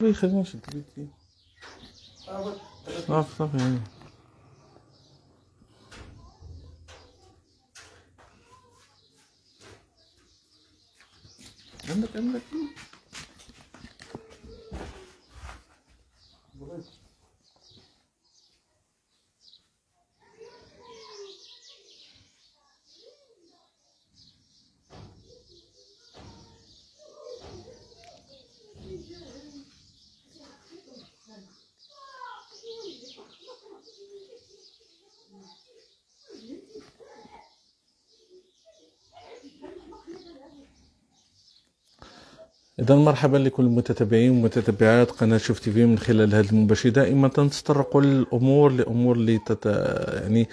Ui, fazendo isso aqui. Nossa, tá vendo? Anda, anda aqui. Boa. إذا مرحبا لكل المتتابعين ومتتبعات قناة شوف تي في من خلال هذا المباشر دائما تنطرق الأمور لأمور اللي تت... يعني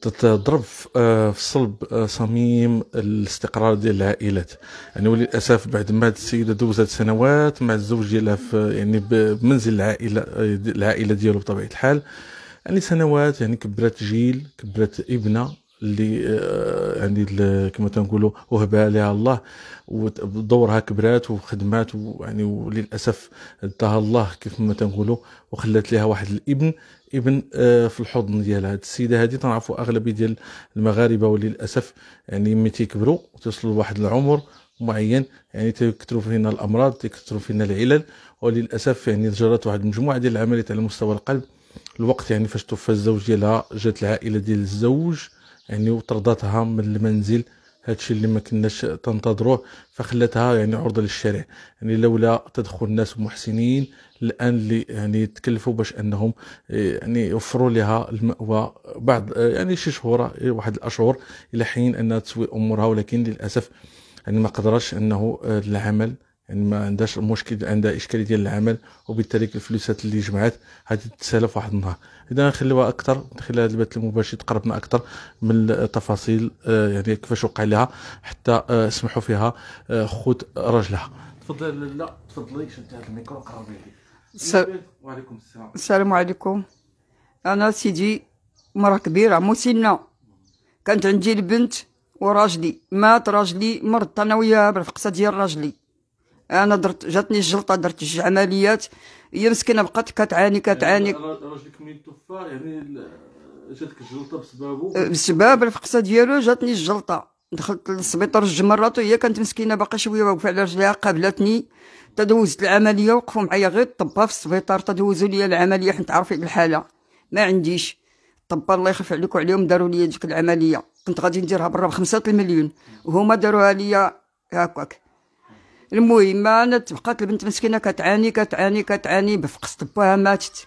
تتضرب في آه، صلب آه، صميم الاستقرار ديال العائلات يعني وللاسف بعد ما السيده دوزت سنوات مع الزوج ديالها في يعني بمنزل العائله آه، العائله ديالو بطبيعه الحال يعني سنوات يعني كبرت جيل كبرت ابنه اللي آه، يعني كما تنقولوا وهب عليها الله ودورها كبرات وخدمات ويعني وللاسف اداها الله كيف ما تنقولوا وخلات لها واحد الابن ابن آه، في الحضن ديالها هاد السيده هذه تنعرفوا اغلبيه ديال المغاربه وللاسف يعني ملي تيكبروا وتوصلوا لواحد العمر معين يعني تكثروا فينا الامراض تكثروا فينا العلل وللاسف يعني جرت واحد المجموعه ديال العمليات على مستوى القلب الوقت يعني فاش توفى الزوج ديالها جات العائله ديال الزوج يعني وطردتها من المنزل هادشي اللي ما كناش تنتظروه فخلتها يعني عرضه للشارع يعني لولا تدخل الناس محسنين الان اللي يعني تكلفوا باش انهم آه، يعني يوفروا لها المأوى بعد آه، يعني شي شهور آه، واحد الاشهر الى حين انها تسوي امورها ولكن للاسف يعني ما قدرش انه العمل يعني ما عندهاش مشكل عندها اشكاليه ديال العمل وبالتالي الفلوسات اللي جمعات غادي تتسالى في واحد النهار اذا نخليوها اكثر خلال هذا البث المباشر تقربنا اكثر من التفاصيل آه، يعني كيفاش وقع لها حتى آه، سمحوا فيها آه، خوت راجلها تفضل لا تفضلي شد هذا الميكرو قربي لي وعليكم السلام السلام عليكم انا سيدي مرا كبيرة مسنة كانت عندي البنت وراجلي مات راجلي مرضت انا وياها بالفقصه ديال راجلي انا درت جاتني الجلطه درت جوج عمليات هي مسكينه بقات كتعاني كتعاني يعني راجلك من توفى يعني جاتك الجلطه بسببه أه، بسبب الفقسه ديالو جاتني الجلطه دخلت للسبيطار جوج مرات وهي كانت مسكينه باقا شويه واقفه على رجليها قابلتني تدوزت العمليه وقفوا معايا غير الطبه في السبيطار تدوزوا لي العمليه حيت عارفين الحاله ما عنديش الطبه الله يخف عليك وعليهم داروا لي ديك العمليه كنت غادي نديرها برا بخمسة المليون وهما داروها لي هكاك المهم انا تبقات البنت مسكينه كتعاني كتعاني كتعاني بفقس طبها ماتت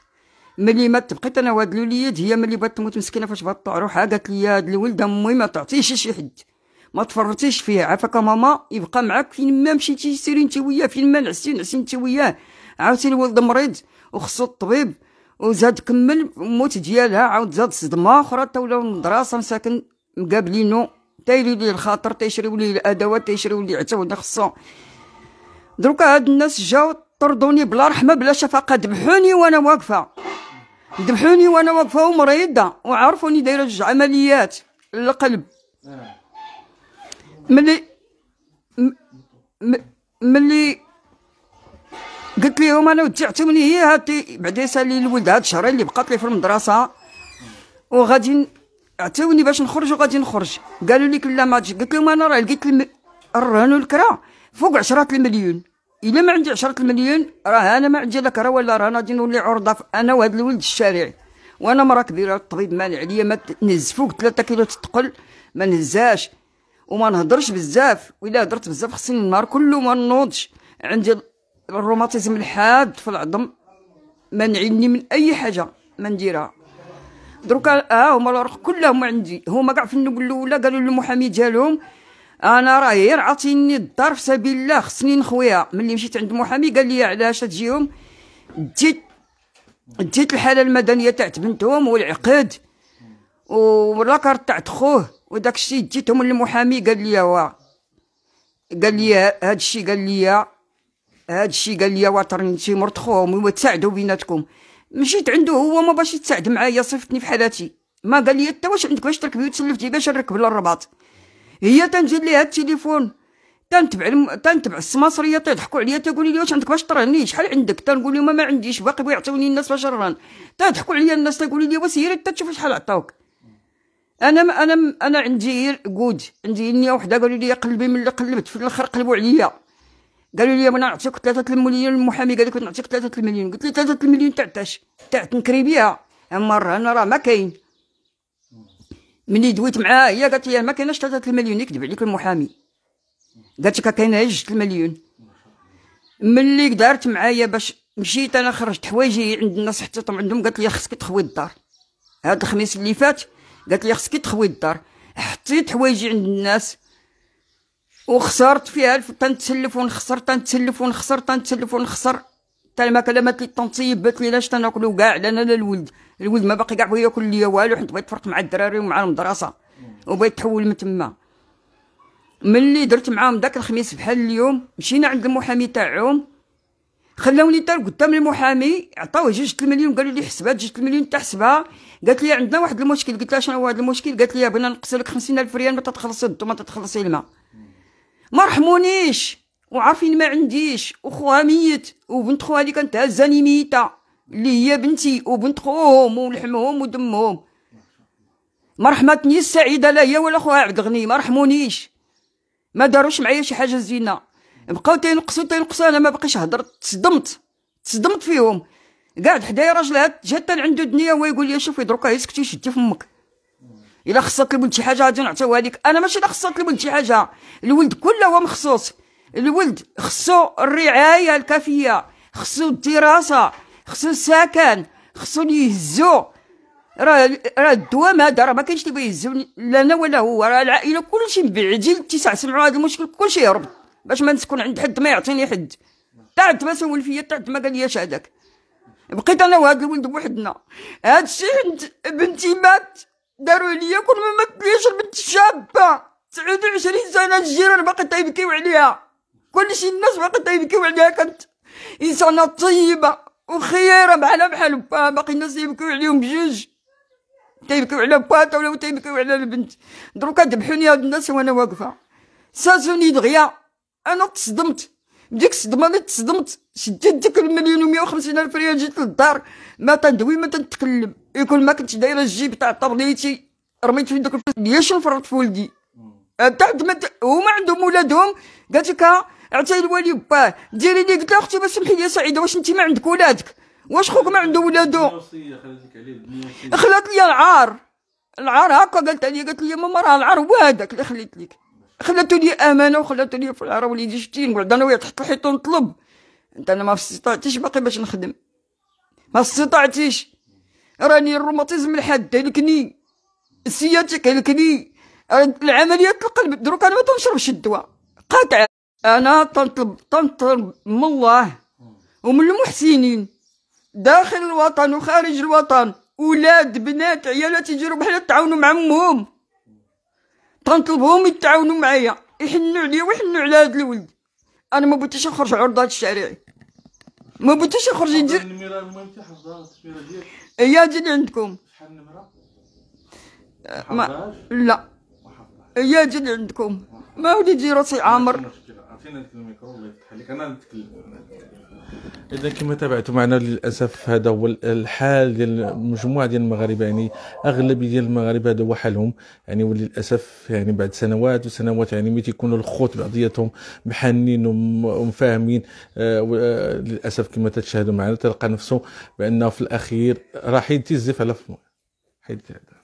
ملي ما بقيت انا وهاد الوليد هي ملي بغات تموت مسكينه فاش بغات روحها قالت لي هاد الولد امي ما تعطيش شي حد ما تفرطيش فيه عافاك ماما يبقى معاك فين ما مشيتي سيري انت وياه فين ما نعسي نعسي انت وياه عاوتاني الولد مريض وخصو الطبيب وزاد كمل موت ديالها عاود زاد صدمه اخرى تا ولاو المدرسه مساكن مقابلينو تايريو ليه الخاطر تايشريو ليه الادوات تايشريو ليه حتى هو خصو دروكا هاد الناس جاو طردوني بلا رحمه بلا شفقه ذبحوني وانا واقفه ذبحوني وانا واقفه ومريضه وعرفوني دايره جوج عمليات القلب ملي ملي قلت لهم انا وتعتمني هي هاتي بعدا سالي الولد هاد الشهرين اللي بقات لي في المدرسه وغادي عتاوني باش نخرج وغادي نخرج قالوا لي لا ما قلت لهم انا راه لقيت الرهن والكرا فوق 10 المليون الا ما عندي 10 المليون راه انا ما عندي لا كره ولا راه غادي نولي عرضه انا وهذا الولد الشارع وانا مرا كبيره الطبيب مانع عليا ما نهز فوق 3 كيلو تتقل ما نهزاش وما نهضرش بزاف والا هضرت بزاف خصني النهار كله ما نوضش عندي الروماتيزم الحاد في العظم منعني من اي حاجه ما نديرها دروكا اه هما الورق كلهم عندي هما كاع في النقل الاولى قالوا للمحامي ديالهم انا راه غير عطيني الدار في سبيل الله خصني نخويها ملي مشيت عند محامي قال لي علاش تجيهم ديت ديت الحاله المدنيه تاعت بنتهم والعقد واللاكار تاعت خوه وداك الشيء ديتهم للمحامي قال لي وا قال لي هاد الشيء قال لي هاد الشيء قال لي واتر انت مرت خوهم وتساعدوا بيناتكم مشيت عنده هو ما باش يتساعد معايا صيفطني في حالتي ما قال لي انت واش عندك باش تركبي وتسلفتي باش نركب للرباط هي تنجي ليها التليفون تنتبع تنتبع السماصريه تضحكوا عليا تيقولوا لي واش عندك باش تراني شحال عندك تنقول لهم ما عنديش باقي بيعطوني الناس باش ران تضحكوا عليا الناس تيقولوا لي وسيري حتى تشوف شحال عطاوك انا ما انا ما انا عندي كود عندي نيه وحده قالوا لي قلبي ملي قلبت في الاخر قلبوا عليا قالوا لي انا نعطيك 3 المليون المحامي قال لك نعطيك 3 المليون قلت له 3 المليون تاع تاش تاع تنكري بها اما انا راه ما كاين ملي دويت معاها هي قالت لي ما كايناش 3 المليون يكذب عليك المحامي قالت لك كاينه غير 2 المليون ملي دارت معايا باش مشيت انا خرجت حوايجي عند الناس حتى عندهم قالت لي خصك تخوي الدار هاد الخميس اللي فات قالت لي خصك تخوي الدار حطيت حوايجي عند الناس وخسرت فيها تنتسلف ونخسر تنتسلف ونخسر تنتسلف ونخسر حتى ما كلمات لي التنصيبات لي لاش تناكلو كاع لا لا الولد الولد ما باقي كاع بغا ياكل ليا والو حيت بغيت يتفرق مع الدراري ومع المدرسه وبغيت يتحول من تما ملي درت معاهم داك الخميس بحال اليوم مشينا عند المحامي تاعهم خلاوني تا قدام المحامي عطاوه جوج المليون قالوا لي حسبها جوج المليون تحسبها قالت لي عندنا واحد المشكل قلت لها شنو هو هذا المشكل قالت لي بغينا نقص لك 50000 ريال ما تتخلصي الضو ما تتخلصي الماء ما رحمونيش وعارفين ما عنديش وخوها ميت وبنت خوها اللي كانت هزاني ميته اللي هي بنتي وبنت خوهم ولحمهم ودمهم ما رحمتني السعيده لا هي ولا خوها عبد الغني ما رحمونيش ما داروش معايا شي حاجه زينه بقاو تينقصو تينقصو انا ما بقيش هضرت تصدمت تصدمت فيهم قاعد حدايا راجل هاد جات عنده دنيا هو يقول لي شوفي دروكا هي سكتي شدي فمك الا خصك الولد شي حاجه غادي نعطيوها لك انا ماشي الا خصك الولد شي حاجه الولد كله هو مخصوص الولد خصو الرعايه الكافيه خصو الدراسه خصو السكن خصو يهزو راه راه الدواء هذا راه ما كاينش اللي يهزو لا انا ولا هو راه العائله كلشي مبعدين التسع سمعوا هذا المشكل كلشي يهرب باش ما نسكن عند حد ما يعطيني حد تعد ما سول فيا تعد ما قال ليش هذاك بقيت انا وهاد الولد بوحدنا هاد الشيء بنتي مات داروا ليا كل ما مات ليش البنت شابه 29 سنه الجيران باقي تيبكيو عليها كل شيء الناس وقت يبكيو عليها كانت انسانه طيبه وخيره بحالها بحال با باقي الناس يبكيو عليهم بجوج تيبكيو على باتها ولا تيبكيو على البنت دروكا ذبحوني هاد الناس وانا واقفه سازوني دغيا انا تصدمت بديك الصدمه اللي تصدمت شديت ديك المليون و وخمسين الف ريال جيت للدار ما تندوي ما تنتكلم يكون إيه، ما كنت دايره الجيب تاع طابليتي رميت في ديك الفلوس ليش نفرط في ولدي ما هما عندهم ولادهم قالت لك عطي الوالي با ديري ليك دا اختي باش سمحي لي سعيده واش انت ما عندك ولادك واش خوك ما عنده ولادو خلات لي العار العار هكا قالت لي قالت لي ماما راه العار هو هذاك اللي خليت لك خلاتو لي امانه وخلاتو لي في العار وليدي شتي نقعد انا وياه تحت الحيط ونطلب انت انا ما استطعتيش باقي باش نخدم ما استطعتيش راني الروماتيزم الحاد هلكني السياتيك هلكني العمليات القلب دروك انا ما تنشربش الدواء قاطعه انا تنطلب تنطلب من الله ومن المحسنين داخل الوطن وخارج الوطن ولاد بنات عيالات يجروا بحال تعاونوا مع امهم تنطلبهم يتعاونوا معايا يحنوا عليا ويحنوا على هذا الولد انا ما بغيتش نخرج عرضات الشارع ما بغيتش نخرج ندير النمره المهم هي عندكم شحال النمره ما لا هي تجيني عندكم ما وليدي راسي عامر الميكرو الله يفتح انا نتكلم اذا كما تابعتوا معنا للاسف هذا هو الحال ديال مجموعه ديال المغاربه يعني اغلبيه ديال المغاربه هذا هو حالهم يعني وللاسف يعني بعد سنوات وسنوات يعني ملي تيكونوا الخوت بعضياتهم محنين ومفاهمين آه، آه، للاسف كما تتشاهدوا معنا تلقى نفسه بانه في الاخير راح يتزف على فمه حيت هذا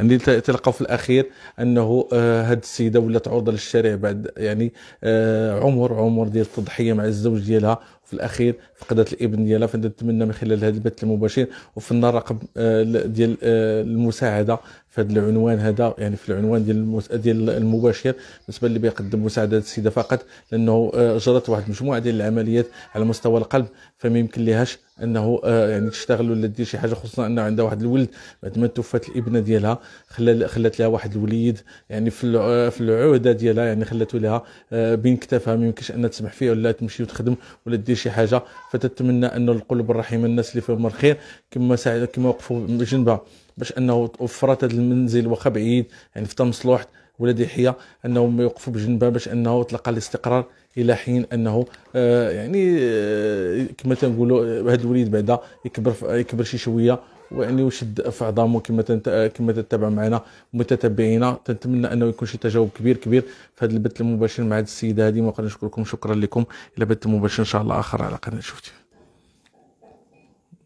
اللي تلقوا في الاخير انه آه، هاد السيده ولات عرضه للشارع بعد يعني آه، عمر عمر ديال التضحيه مع الزوج ديالها في الاخير فقدت الابن ديالها فنتمنى من خلال هذا البث المباشر وفي النار رقم آه، ديال المساعده في هذا العنوان هذا يعني في العنوان ديال ديال المباشر بالنسبه اللي بيقدم مساعده السيده فقط لانه آه، جرت واحد المجموعه ديال العمليات على مستوى القلب فما يمكن لهاش انه آه، يعني تشتغل ولا دير شي حاجه خصوصا انه عندها واحد الولد بعد ما توفات الابنه ديالها خلال خلات لها واحد الوليد يعني في في العهده ديالها يعني خلاتو لها آه، بين كتافها ما يمكنش انها تسمح فيه ولا تمشي وتخدم ولا دير شي حاجه فتتمنى انه القلوب الرحيمه الناس اللي فيهم الخير كما كما وقفوا جنبها باش انه توفرت هذا المنزل واخا بعيد يعني في تمصلوحت ولا دحيه انهم يوقفوا بجنبها باش انه تلقى الاستقرار الى حين انه آه، يعني آه، كما تنقولوا هذا الوليد بعدا يكبر يكبر شي شويه ويعني وشد في عظامه كما كما تتابع معنا متتبعينا تنتمنى انه يكون شي تجاوب كبير كبير في هذا البث المباشر مع هذه السيده هذه وقد نشكركم شكرا لكم الى بث مباشر ان شاء الله اخر على قناه شفتي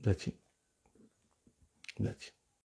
بلاتي بلاتي